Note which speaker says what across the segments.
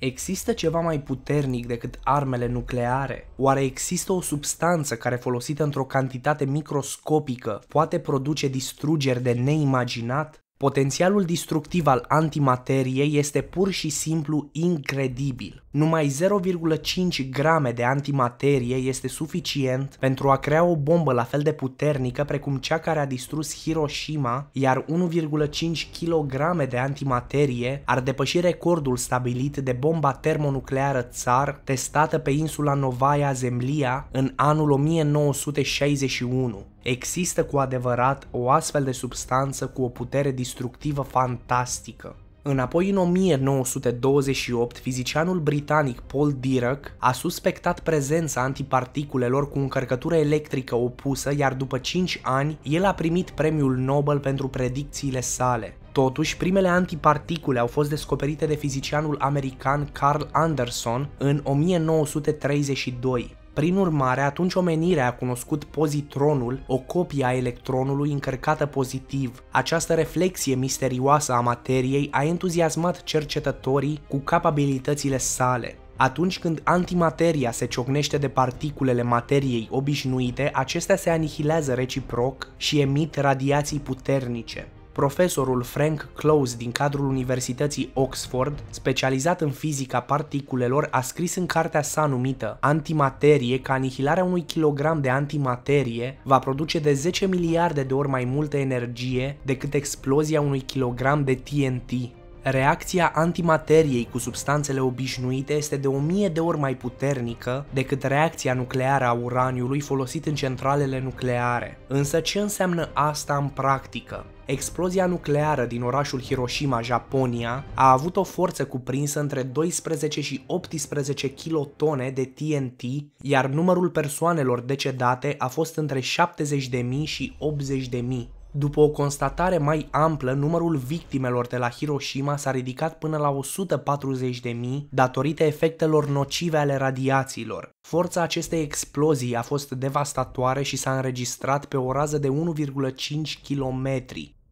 Speaker 1: Există ceva mai puternic decât armele nucleare? Oare există o substanță care folosită într-o cantitate microscopică poate produce distrugeri de neimaginat? Potențialul distructiv al antimateriei este pur și simplu incredibil. Numai 0,5 grame de antimaterie este suficient pentru a crea o bombă la fel de puternică precum cea care a distrus Hiroshima, iar 1,5 kg de antimaterie ar depăși recordul stabilit de bomba termonucleară Tsar testată pe insula Novaya Zemlia în anul 1961. Există cu adevărat o astfel de substanță cu o putere distructivă fantastică. Înapoi în 1928, fizicianul britanic Paul Dirac a suspectat prezența antiparticulelor cu încărcătură electrică opusă, iar după 5 ani, el a primit premiul Nobel pentru predicțiile sale. Totuși, primele antiparticule au fost descoperite de fizicianul american Carl Anderson în 1932. Prin urmare, atunci omenirea a cunoscut pozitronul, o copie a electronului încărcată pozitiv. Această reflexie misterioasă a materiei a entuziasmat cercetătorii cu capabilitățile sale. Atunci când antimateria se ciocnește de particulele materiei obișnuite, acestea se anihilează reciproc și emit radiații puternice profesorul Frank Close din cadrul Universității Oxford, specializat în fizica particulelor, a scris în cartea sa numită Antimaterie că anihilarea unui kilogram de antimaterie va produce de 10 miliarde de ori mai multă energie decât explozia unui kilogram de TNT. Reacția antimateriei cu substanțele obișnuite este de 1000 de ori mai puternică decât reacția nucleară a uraniului folosit în centralele nucleare. Însă ce înseamnă asta în practică? Explozia nucleară din orașul Hiroshima, Japonia, a avut o forță cuprinsă între 12 și 18 kilotone de TNT, iar numărul persoanelor decedate a fost între 70.000 și 80.000. După o constatare mai amplă, numărul victimelor de la Hiroshima s-a ridicat până la 140.000 datorită efectelor nocive ale radiațiilor. Forța acestei explozii a fost devastatoare și s-a înregistrat pe o rază de 1,5 km.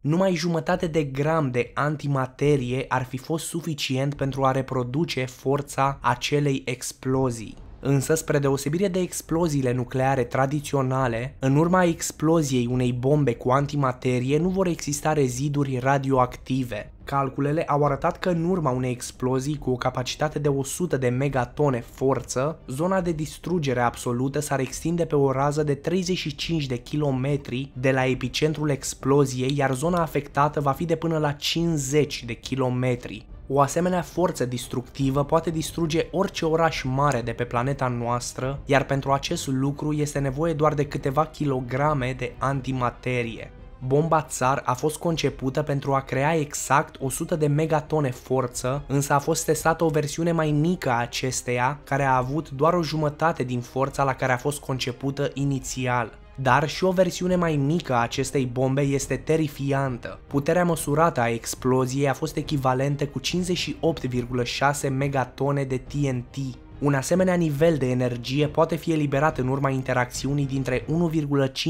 Speaker 1: Numai jumătate de gram de antimaterie ar fi fost suficient pentru a reproduce forța acelei explozii. Însă, spre deosebire de exploziile nucleare tradiționale, în urma exploziei unei bombe cu antimaterie nu vor exista reziduri radioactive. Calculele au arătat că în urma unei explozii cu o capacitate de 100 de megatone forță, zona de distrugere absolută s-ar extinde pe o rază de 35 de kilometri de la epicentrul exploziei, iar zona afectată va fi de până la 50 de kilometri. O asemenea forță distructivă poate distruge orice oraș mare de pe planeta noastră, iar pentru acest lucru este nevoie doar de câteva kilograme de antimaterie. Bomba Tsar a fost concepută pentru a crea exact 100 de megatone forță, însă a fost testată o versiune mai mică a acesteia, care a avut doar o jumătate din forța la care a fost concepută inițial. Dar și o versiune mai mică a acestei bombe este terifiantă. Puterea măsurată a exploziei a fost echivalentă cu 58,6 megatone de TNT, un asemenea nivel de energie poate fi eliberat în urma interacțiunii dintre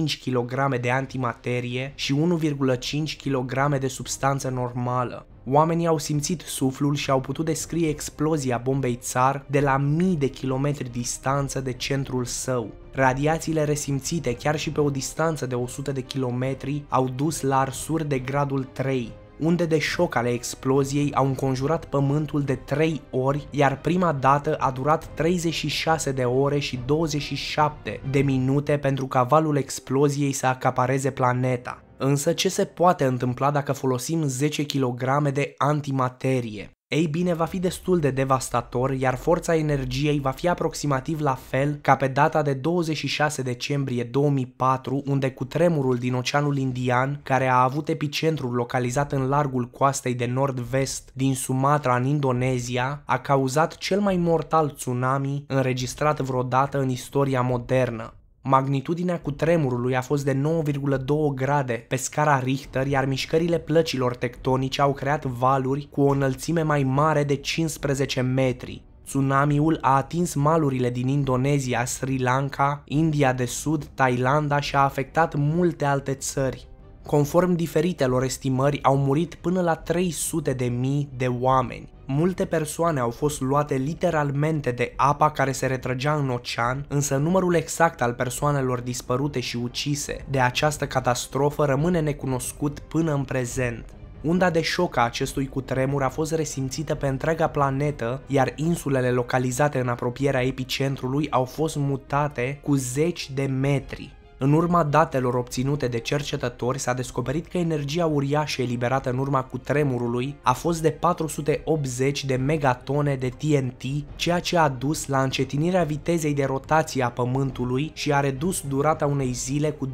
Speaker 1: 1,5 kg de antimaterie și 1,5 kg de substanță normală. Oamenii au simțit suflul și au putut descrie explozia bombei țar de la mii de kilometri distanță de centrul său. Radiațiile resimțite chiar și pe o distanță de 100 de kilometri au dus la arsuri de gradul 3, unde de șoc ale exploziei au înconjurat pământul de 3 ori, iar prima dată a durat 36 de ore și 27 de minute pentru ca valul exploziei să acapareze planeta. Însă ce se poate întâmpla dacă folosim 10 kg de antimaterie? Ei bine, va fi destul de devastator, iar forța energiei va fi aproximativ la fel ca pe data de 26 decembrie 2004, unde cu tremurul din Oceanul Indian, care a avut epicentrul localizat în largul coastei de nord-vest din Sumatra în Indonezia, a cauzat cel mai mortal tsunami înregistrat vreodată în istoria modernă. Magnitudinea cutremurului a fost de 9,2 grade pe scara Richter, iar mișcările plăcilor tectonice au creat valuri cu o înălțime mai mare de 15 metri. Tsunamiul a atins malurile din Indonezia, Sri Lanka, India de Sud, Thailanda și a afectat multe alte țări. Conform diferitelor estimări, au murit până la 300 de mii de oameni. Multe persoane au fost luate literalmente de apa care se retrăgea în ocean, însă numărul exact al persoanelor dispărute și ucise de această catastrofă rămâne necunoscut până în prezent. Unda de șoc a acestui cutremur a fost resimțită pe întreaga planetă, iar insulele localizate în apropierea epicentrului au fost mutate cu zeci de metri. În urma datelor obținute de cercetători s-a descoperit că energia uriașă eliberată în urma tremurului a fost de 480 de megatone de TNT, ceea ce a dus la încetinirea vitezei de rotație a Pământului și a redus durata unei zile cu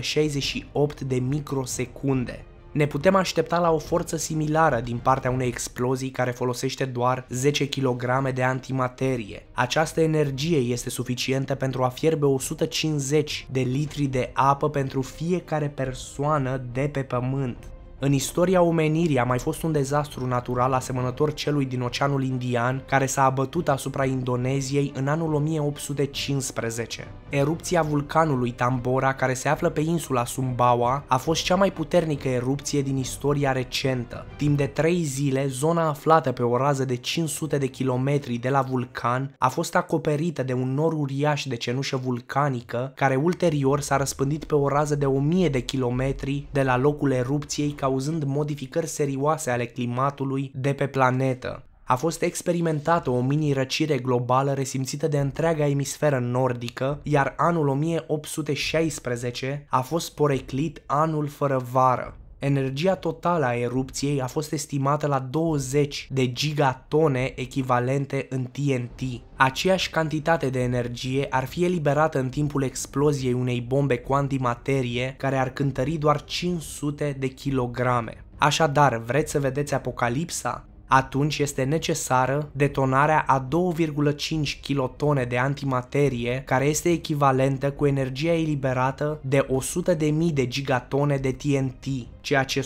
Speaker 1: 2,68 de microsecunde. Ne putem aștepta la o forță similară din partea unei explozii care folosește doar 10 kg de antimaterie. Această energie este suficientă pentru a fierbe 150 de litri de apă pentru fiecare persoană de pe pământ. În istoria omenirii a mai fost un dezastru natural asemănător celui din Oceanul Indian care s-a abătut asupra Indoneziei în anul 1815. Erupția vulcanului Tambora care se află pe insula Sumbawa a fost cea mai puternică erupție din istoria recentă. Timp de trei zile, zona aflată pe o rază de 500 de kilometri de la vulcan a fost acoperită de un nor uriaș de cenușă vulcanică care ulterior s-a răspândit pe o rază de 1000 de kilometri de la locul erupției ca cauzând modificări serioase ale climatului de pe planetă. A fost experimentată o mini-răcire globală resimțită de întreaga emisferă nordică, iar anul 1816 a fost poreclit anul fără vară. Energia totală a erupției a fost estimată la 20 de gigatone echivalente în TNT. Aceeași cantitate de energie ar fi eliberată în timpul exploziei unei bombe cu antimaterie care ar cântări doar 500 de kilograme. Așadar, vreți să vedeți apocalipsa? atunci este necesară detonarea a 2,5 kilotone de antimaterie, care este echivalentă cu energia eliberată de 100.000 de gigatone de TNT, ceea ce 100%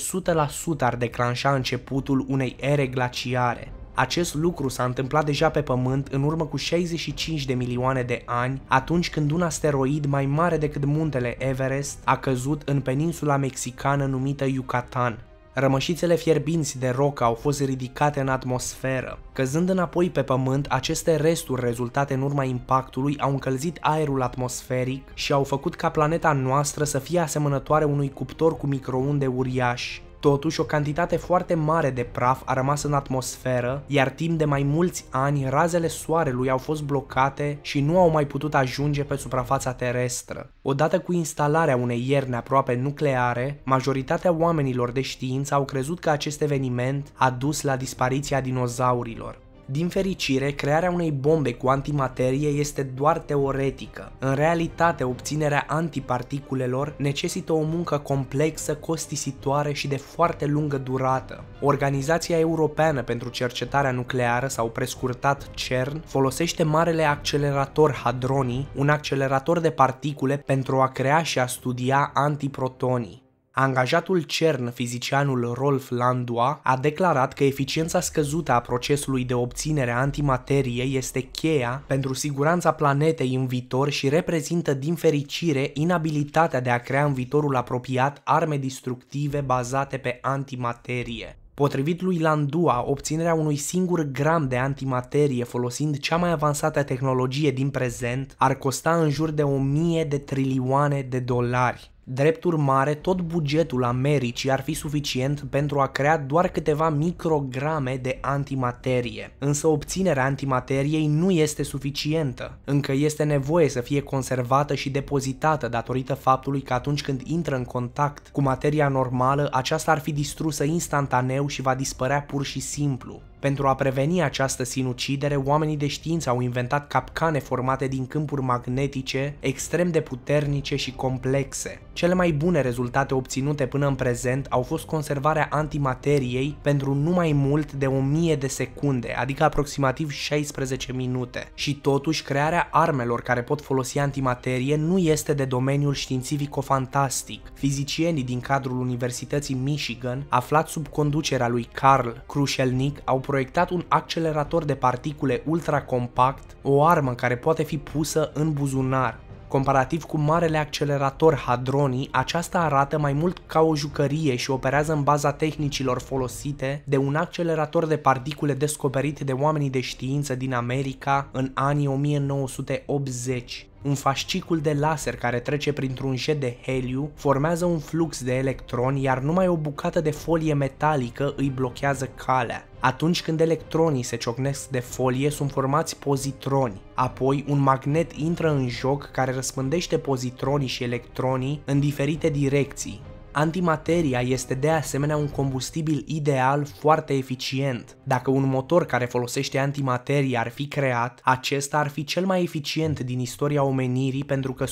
Speaker 1: ar declanșa începutul unei ere glaciare. Acest lucru s-a întâmplat deja pe Pământ în urmă cu 65 de milioane de ani, atunci când un asteroid mai mare decât muntele Everest a căzut în peninsula mexicană numită Yucatan. Rămășițele fierbinți de rocă au fost ridicate în atmosferă. Căzând înapoi pe pământ, aceste resturi rezultate în urma impactului au încălzit aerul atmosferic și au făcut ca planeta noastră să fie asemănătoare unui cuptor cu microunde uriaș. Totuși, o cantitate foarte mare de praf a rămas în atmosferă, iar timp de mai mulți ani razele soarelui au fost blocate și nu au mai putut ajunge pe suprafața terestră. Odată cu instalarea unei ierne aproape nucleare, majoritatea oamenilor de știință au crezut că acest eveniment a dus la dispariția dinozaurilor. Din fericire, crearea unei bombe cu antimaterie este doar teoretică. În realitate, obținerea antiparticulelor necesită o muncă complexă, costisitoare și de foarte lungă durată. Organizația Europeană pentru Cercetarea Nucleară, sau prescurtat CERN, folosește marele accelerator Hadronii, un accelerator de particule pentru a crea și a studia antiprotonii. Angajatul CERN, fizicianul Rolf Landua, a declarat că eficiența scăzută a procesului de obținere a antimateriei este cheia pentru siguranța planetei în viitor și reprezintă din fericire inabilitatea de a crea în viitorul apropiat arme distructive bazate pe antimaterie. Potrivit lui Landua, obținerea unui singur gram de antimaterie folosind cea mai avansată tehnologie din prezent ar costa în jur de 1000 de trilioane de dolari. Drept urmare, tot bugetul Americii ar fi suficient pentru a crea doar câteva micrograme de antimaterie, însă obținerea antimateriei nu este suficientă. Încă este nevoie să fie conservată și depozitată datorită faptului că atunci când intră în contact cu materia normală, aceasta ar fi distrusă instantaneu și va dispărea pur și simplu. Pentru a preveni această sinucidere, oamenii de știință au inventat capcane formate din câmpuri magnetice extrem de puternice și complexe. Cele mai bune rezultate obținute până în prezent au fost conservarea antimateriei pentru nu mai mult de 1000 de secunde, adică aproximativ 16 minute. Și totuși, crearea armelor care pot folosi antimaterie nu este de domeniul științifico-fantastic. Fizicienii din cadrul Universității Michigan, aflați sub conducerea lui Carl Krușelnik, au proiectat un accelerator de particule ultracompact, o armă care poate fi pusă în buzunar. Comparativ cu marele accelerator Hadroni, aceasta arată mai mult ca o jucărie și operează în baza tehnicilor folosite de un accelerator de particule descoperit de oamenii de știință din America în anii 1980. Un fascicul de laser care trece printr-un jet de heliu formează un flux de electroni, iar numai o bucată de folie metalică îi blochează calea. Atunci când electronii se ciocnesc de folie, sunt formați pozitroni. Apoi, un magnet intră în joc care răspândește pozitronii și electronii în diferite direcții. Antimateria este de asemenea un combustibil ideal foarte eficient. Dacă un motor care folosește antimaterie ar fi creat, acesta ar fi cel mai eficient din istoria omenirii pentru că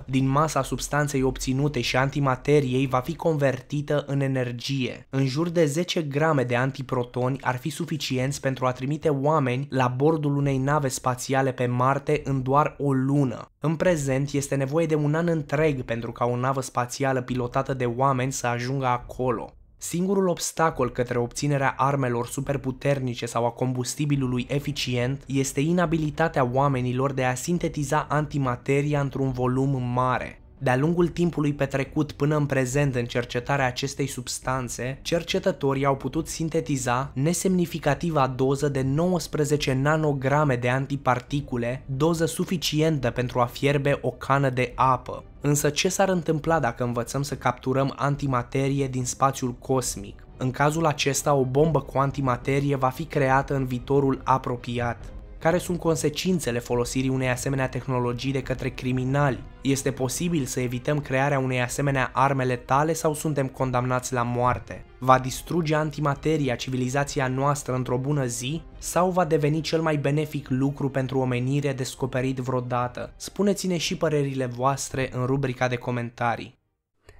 Speaker 1: 100% din masa substanței obținute și antimateriei va fi convertită în energie. În jur de 10 grame de antiprotoni ar fi suficienți pentru a trimite oameni la bordul unei nave spațiale pe Marte în doar o lună. În prezent este nevoie de un an întreg pentru ca o navă spațială pilotată limitată de oameni să ajungă acolo. Singurul obstacol către obținerea armelor superputernice sau a combustibilului eficient este inabilitatea oamenilor de a sintetiza antimateria într-un volum mare. De-a lungul timpului petrecut până în prezent în cercetarea acestei substanțe, cercetătorii au putut sintetiza nesemnificativa doză de 19 nanograme de antiparticule, doză suficientă pentru a fierbe o cană de apă. Însă ce s-ar întâmpla dacă învățăm să capturăm antimaterie din spațiul cosmic? În cazul acesta, o bombă cu antimaterie va fi creată în viitorul apropiat care sunt consecințele folosirii unei asemenea tehnologii de către criminali. Este posibil să evităm crearea unei asemenea arme letale sau suntem condamnați la moarte? Va distruge antimateria civilizația noastră într-o bună zi sau va deveni cel mai benefic lucru pentru omenire descoperit vreodată? Spuneți-ne și părerile voastre în rubrica de comentarii.